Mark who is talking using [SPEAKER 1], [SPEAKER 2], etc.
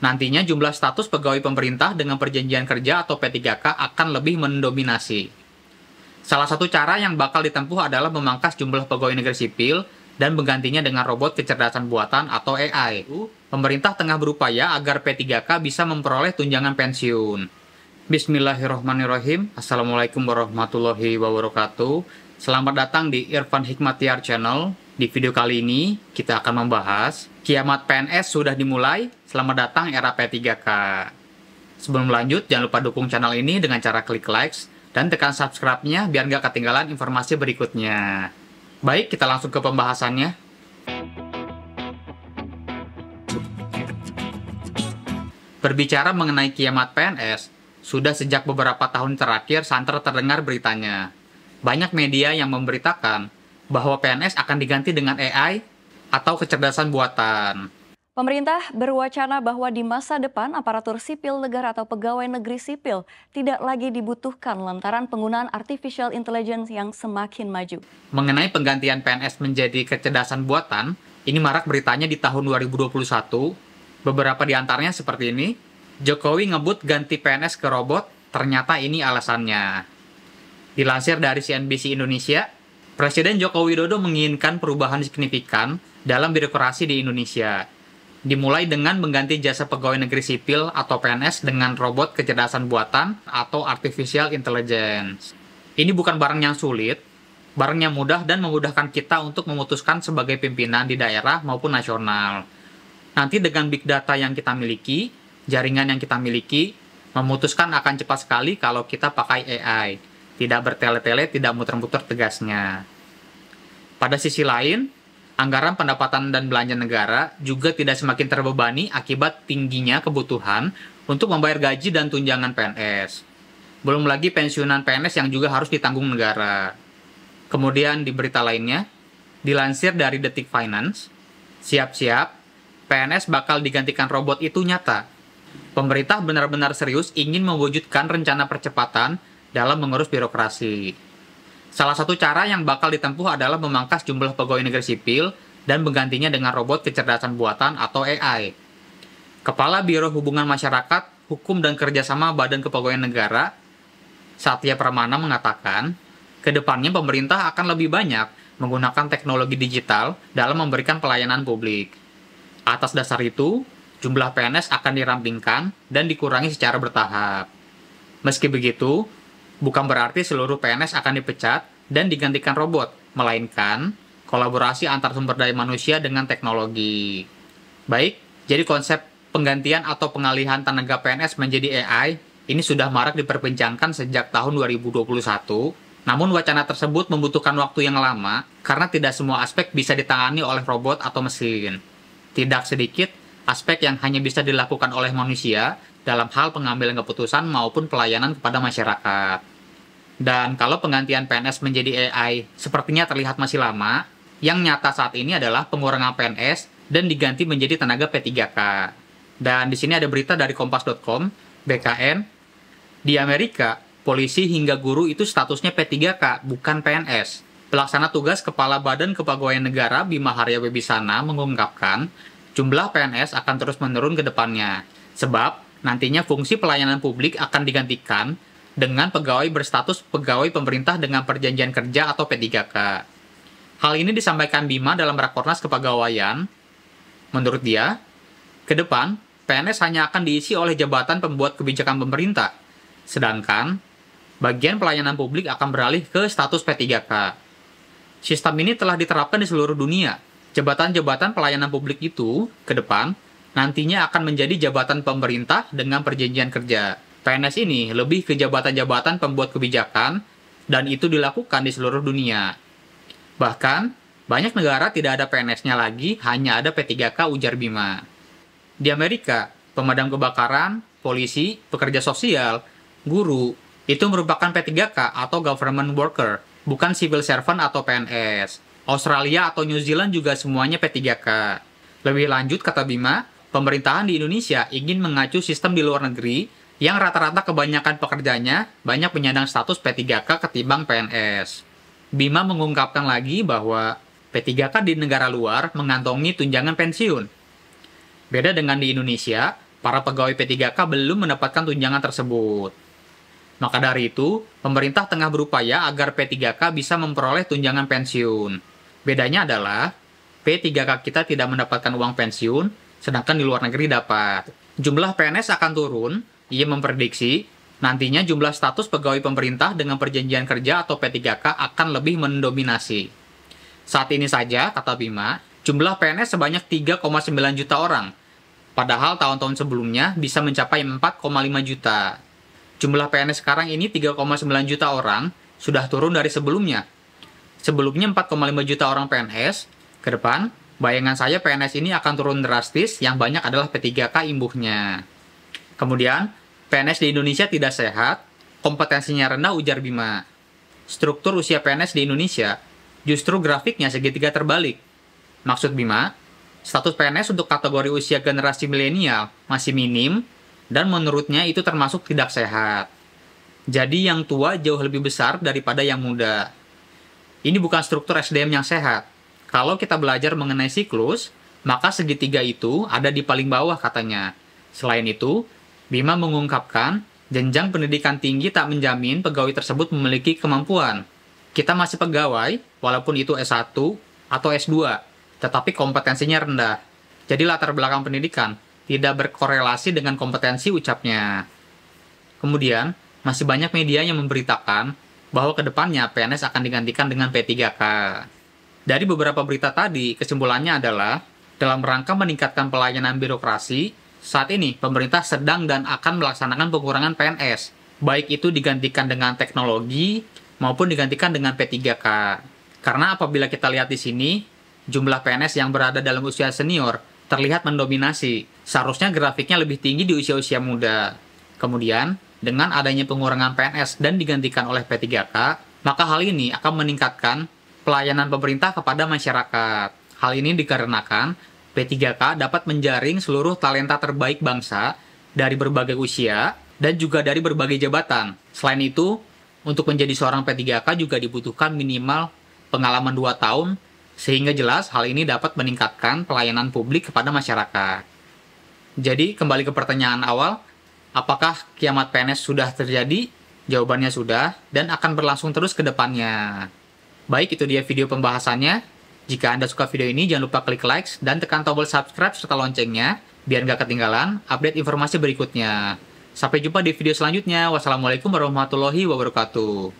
[SPEAKER 1] Nantinya jumlah status pegawai pemerintah dengan perjanjian kerja atau P3K akan lebih mendominasi. Salah satu cara yang bakal ditempuh adalah memangkas jumlah pegawai negeri sipil dan menggantinya dengan robot kecerdasan buatan atau AI. Pemerintah tengah berupaya agar P3K bisa memperoleh tunjangan pensiun. Bismillahirrohmanirrohim. Assalamualaikum warahmatullahi wabarakatuh. Selamat datang di Irfan Hikmatiar Channel. Di video kali ini, kita akan membahas Kiamat PNS sudah dimulai, selamat datang era P3K. Sebelum lanjut, jangan lupa dukung channel ini dengan cara klik likes dan tekan subscribe-nya biar nggak ketinggalan informasi berikutnya. Baik, kita langsung ke pembahasannya. Berbicara mengenai kiamat PNS, sudah sejak beberapa tahun terakhir santer terdengar beritanya. Banyak media yang memberitakan bahwa PNS akan diganti dengan AI atau kecerdasan buatan. Pemerintah berwacana bahwa di masa depan aparatur sipil negara atau pegawai negeri sipil tidak lagi dibutuhkan lantaran penggunaan artificial intelligence yang semakin maju. Mengenai penggantian PNS menjadi kecerdasan buatan, ini marak beritanya di tahun 2021. Beberapa di antaranya seperti ini. Jokowi ngebut ganti PNS ke robot, ternyata ini alasannya. Dilansir dari CNBC Indonesia, Presiden Joko Widodo menginginkan perubahan signifikan dalam birokrasi di Indonesia. Dimulai dengan mengganti jasa pegawai negeri sipil atau PNS dengan robot kecerdasan buatan atau artificial intelligence. Ini bukan barang yang sulit, barang yang mudah dan memudahkan kita untuk memutuskan sebagai pimpinan di daerah maupun nasional. Nanti dengan big data yang kita miliki, jaringan yang kita miliki, memutuskan akan cepat sekali kalau kita pakai AI. Tidak bertele-tele, tidak muter-muter tegasnya. Pada sisi lain, anggaran pendapatan dan belanja negara juga tidak semakin terbebani akibat tingginya kebutuhan untuk membayar gaji dan tunjangan PNS. Belum lagi pensiunan PNS yang juga harus ditanggung negara. Kemudian di berita lainnya, dilansir dari Detik Finance, siap-siap PNS bakal digantikan robot itu nyata. Pemerintah benar-benar serius ingin mewujudkan rencana percepatan dalam mengurus birokrasi. Salah satu cara yang bakal ditempuh adalah memangkas jumlah pegawai negeri sipil dan menggantinya dengan robot kecerdasan buatan atau AI. Kepala Biro Hubungan Masyarakat, Hukum dan Kerjasama Badan Kepegawaian Negara, Satya Pramana mengatakan, kedepannya pemerintah akan lebih banyak menggunakan teknologi digital dalam memberikan pelayanan publik. Atas dasar itu, jumlah PNS akan dirampingkan dan dikurangi secara bertahap. Meski begitu, Bukan berarti seluruh PNS akan dipecat dan digantikan robot, melainkan kolaborasi antar sumber daya manusia dengan teknologi. Baik, jadi konsep penggantian atau pengalihan tenaga PNS menjadi AI ini sudah marak diperbincangkan sejak tahun 2021. Namun wacana tersebut membutuhkan waktu yang lama karena tidak semua aspek bisa ditangani oleh robot atau mesin. Tidak sedikit aspek yang hanya bisa dilakukan oleh manusia dalam hal pengambilan keputusan maupun pelayanan kepada masyarakat. Dan kalau penggantian PNS menjadi AI sepertinya terlihat masih lama, yang nyata saat ini adalah pengurangan PNS dan diganti menjadi tenaga P3K. Dan di sini ada berita dari kompas.com, BKN, di Amerika, polisi hingga guru itu statusnya P3K, bukan PNS. Pelaksana tugas Kepala Badan Kepegawaian Negara Bima Harya Webisana mengungkapkan, jumlah PNS akan terus menurun ke depannya. Sebab, nantinya fungsi pelayanan publik akan digantikan dengan pegawai berstatus pegawai pemerintah dengan perjanjian kerja atau P3K. Hal ini disampaikan Bima dalam Rakornas Kepegawaian. Menurut dia, ke depan, PNS hanya akan diisi oleh jabatan pembuat kebijakan pemerintah, sedangkan bagian pelayanan publik akan beralih ke status P3K. Sistem ini telah diterapkan di seluruh dunia. Jabatan-jabatan pelayanan publik itu, ke depan, nantinya akan menjadi jabatan pemerintah dengan perjanjian kerja. PNS ini lebih ke jabatan-jabatan pembuat kebijakan dan itu dilakukan di seluruh dunia. Bahkan, banyak negara tidak ada PNS-nya lagi, hanya ada P3K ujar Bima. Di Amerika, pemadam kebakaran, polisi, pekerja sosial, guru, itu merupakan P3K atau government worker, bukan civil servant atau PNS. Australia atau New Zealand juga semuanya P3K. Lebih lanjut, kata Bima, pemerintahan di Indonesia ingin mengacu sistem di luar negeri yang rata-rata kebanyakan pekerjanya banyak penyandang status P3K ketimbang PNS. Bima mengungkapkan lagi bahwa P3K di negara luar mengantongi tunjangan pensiun. Beda dengan di Indonesia, para pegawai P3K belum mendapatkan tunjangan tersebut. Maka dari itu, pemerintah tengah berupaya agar P3K bisa memperoleh tunjangan pensiun. Bedanya adalah, P3K kita tidak mendapatkan uang pensiun, sedangkan di luar negeri dapat. Jumlah PNS akan turun, ia memprediksi nantinya jumlah status pegawai pemerintah dengan perjanjian kerja atau P3K akan lebih mendominasi. Saat ini saja, kata Bima, jumlah PNS sebanyak 3,9 juta orang, padahal tahun-tahun sebelumnya bisa mencapai 4,5 juta. Jumlah PNS sekarang ini 3,9 juta orang, sudah turun dari sebelumnya. Sebelumnya 4,5 juta orang PNS, ke depan, bayangan saya PNS ini akan turun drastis yang banyak adalah P3K imbuhnya. Kemudian, PNS di Indonesia tidak sehat, kompetensinya rendah ujar Bima. Struktur usia PNS di Indonesia justru grafiknya segitiga terbalik. Maksud Bima, status PNS untuk kategori usia generasi milenial masih minim dan menurutnya itu termasuk tidak sehat. Jadi yang tua jauh lebih besar daripada yang muda. Ini bukan struktur SDM yang sehat. Kalau kita belajar mengenai siklus, maka segitiga itu ada di paling bawah katanya. Selain itu, Bima mengungkapkan, jenjang pendidikan tinggi tak menjamin pegawai tersebut memiliki kemampuan. Kita masih pegawai, walaupun itu S1 atau S2, tetapi kompetensinya rendah. Jadi latar belakang pendidikan tidak berkorelasi dengan kompetensi ucapnya. Kemudian, masih banyak media yang memberitakan bahwa kedepannya PNS akan digantikan dengan P3K. Dari beberapa berita tadi, kesimpulannya adalah dalam rangka meningkatkan pelayanan birokrasi, saat ini, pemerintah sedang dan akan melaksanakan pengurangan PNS, baik itu digantikan dengan teknologi maupun digantikan dengan P3K. Karena apabila kita lihat di sini, jumlah PNS yang berada dalam usia senior terlihat mendominasi. Seharusnya grafiknya lebih tinggi di usia-usia muda. Kemudian, dengan adanya pengurangan PNS dan digantikan oleh P3K, maka hal ini akan meningkatkan pelayanan pemerintah kepada masyarakat. Hal ini dikarenakan P3K dapat menjaring seluruh talenta terbaik bangsa dari berbagai usia dan juga dari berbagai jabatan. Selain itu, untuk menjadi seorang P3K juga dibutuhkan minimal pengalaman 2 tahun sehingga jelas hal ini dapat meningkatkan pelayanan publik kepada masyarakat. Jadi, kembali ke pertanyaan awal, apakah kiamat PNS sudah terjadi? Jawabannya sudah dan akan berlangsung terus ke depannya. Baik, itu dia video pembahasannya. Jika Anda suka video ini, jangan lupa klik like dan tekan tombol subscribe serta loncengnya, biar nggak ketinggalan update informasi berikutnya. Sampai jumpa di video selanjutnya. Wassalamualaikum warahmatullahi wabarakatuh.